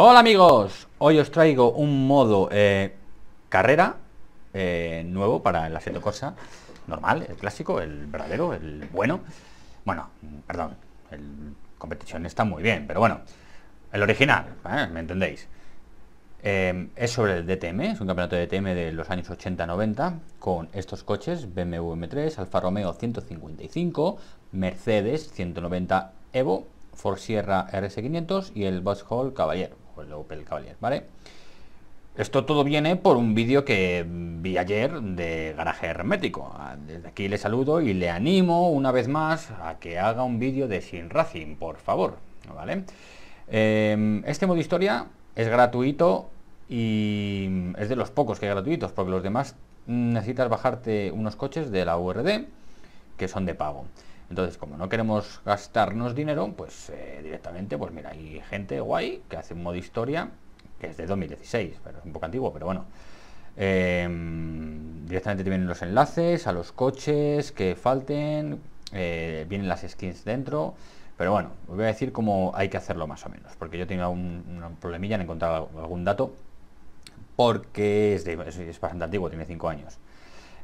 Hola amigos, hoy os traigo un modo eh, carrera eh, nuevo para el asiento Corsa normal, el clásico, el verdadero, el bueno. Bueno, perdón, el competición está muy bien, pero bueno, el original, ¿eh? ¿me entendéis? es sobre el DTM, es un campeonato de DTM de los años 80-90 con estos coches BMW M3, Alfa Romeo 155, Mercedes 190 Evo, Ford Sierra RS500 y el Hall Caballero pues, el ¿vale? Esto todo viene por un vídeo que vi ayer de Garaje Hermético. Ah, desde aquí le saludo y le animo una vez más a que haga un vídeo de Sin Racing, por favor. ¿vale? Em, este modo historia es gratuito y es de los pocos que hay gratuitos, porque los demás necesitas bajarte unos coches de la URD que son de pago. Entonces, como no queremos gastarnos dinero, pues eh, directamente, pues mira, hay gente guay que hace un modo historia, que es de 2016, pero es un poco antiguo, pero bueno. Em, directamente te vienen los enlaces a los coches que falten, eh, vienen las skins dentro, pero bueno, os voy a decir cómo hay que hacerlo más o menos, porque yo tenía un, problemilla en encontrar algún dato, porque es, es bastante antiguo, tiene 5 años.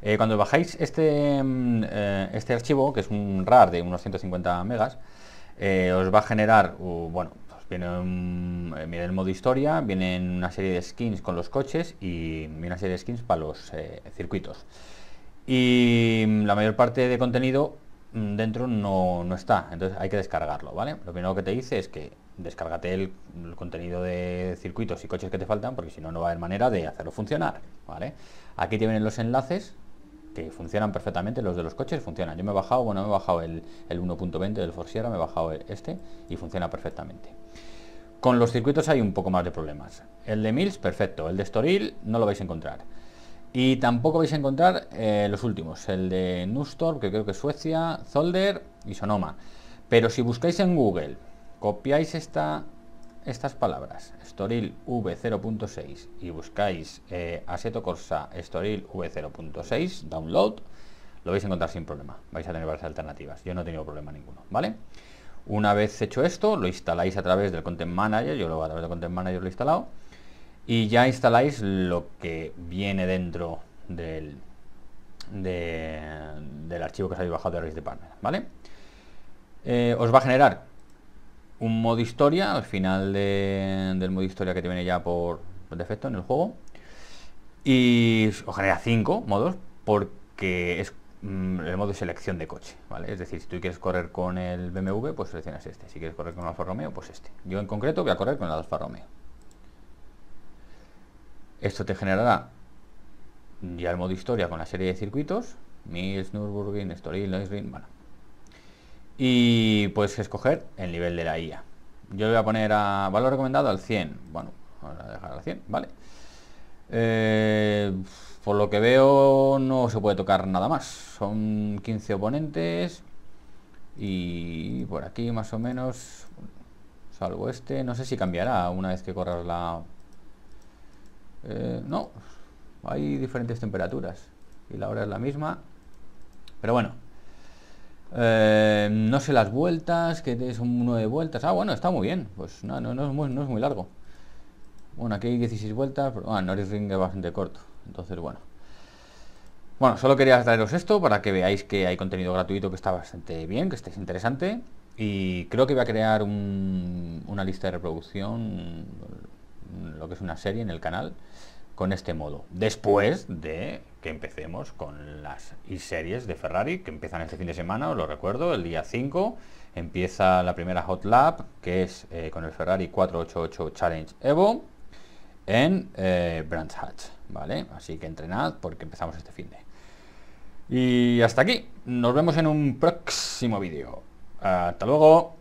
Eh, cuando bajáis este, mm, eh, este archivo, que es un RAR de unos 150 megas, eh, os va a generar, bueno, pues viene, un, el modo historia, vienen una serie de skins con los coches y mm, una serie de skins para los circuitos. Y mm, la mayor parte de contenido dentro no, está, entonces hay que descargarlo, ¿vale? Lo primero que te dice es que descárgate el, contenido de circuitos y coches que te faltan, porque si no, no va a haber manera de hacerlo funcionar, ¿vale? Aquí tienen los enlaces que funcionan perfectamente, los de los coches funcionan. Yo me he bajado, bueno, me he bajado el, el 1.20 del forciera me he bajado e-, este y funciona perfectamente. Con los circuitos hay un poco más de problemas. El de Mills, perfecto. El de Storil no lo vais a encontrar. Y tampoco vais a encontrar eh, los últimos, el de Nustorp, que creo que es Suecia, Zolder y Sonoma. Pero si buscáis en Google, copiáis esta estas palabras, Storil V0.6, y buscáis eh, Aseto Corsa Storil V0.6, download, lo vais a encontrar sin problema. Vais a tener varias alternativas. Yo no he tenido problema ninguno, ¿vale? Una vez hecho esto, lo instaláis a través del Content Manager, yo lo a través del Content Manager lo he instalado, y ya instaláis lo que viene dentro del, del archivo que os habéis bajado de de Department, ¿vale? Eh, os va a generar un modo historia al final del modo historia que te viene ya por, defecto en el juego. Y genera cinco modos porque es mm, el modo de selección de coche, ¿vale? Es decir, si tú quieres correr con el BMW, pues seleccionas este. Si quieres correr con el Alfa Romeo, pues este. Yo en concreto voy a correr con el Alfa Romeo. Esto te generará ya el modo historia con la serie de circuitos, Mills, Nürburgring, Estoril, bueno, y puedes escoger el nivel de la IA. Yo voy a poner a valor recomendado al 100. Bueno, ahora dejar al 100, ¿vale? Eh, por lo que veo no se puede tocar nada más. Son 15 oponentes y por aquí más o menos, salvo este, no sé si cambiará una vez que corras la... Eh, no, hay diferentes temperaturas y la hora es la misma. Pero bueno, eh, no sé las vueltas, que son nueve vueltas. Ah, bueno, está muy bien. Pues no, no, no, es, muy, largo. Bueno, aquí hay 16 vueltas, pero ah, Norris Ring es bastante corto. Entonces, bueno. Bueno, solo quería traeros esto para que veáis que hay contenido gratuito que está bastante bien, que está interesante. Y creo que voy a crear una lista de reproducción, lo que es una serie en el canal con este modo. Después de que empecemos con las series de Ferrari, que empiezan este fin de semana, os lo recuerdo, el día 5 empieza la primera Hot Lap, que es eh, con el Ferrari 488 Challenge Evo, en eh, Brands ¿vale? Así que entrenad porque empezamos este fin de. Y hasta aquí, nos vemos en un próximo vídeo. Hasta luego.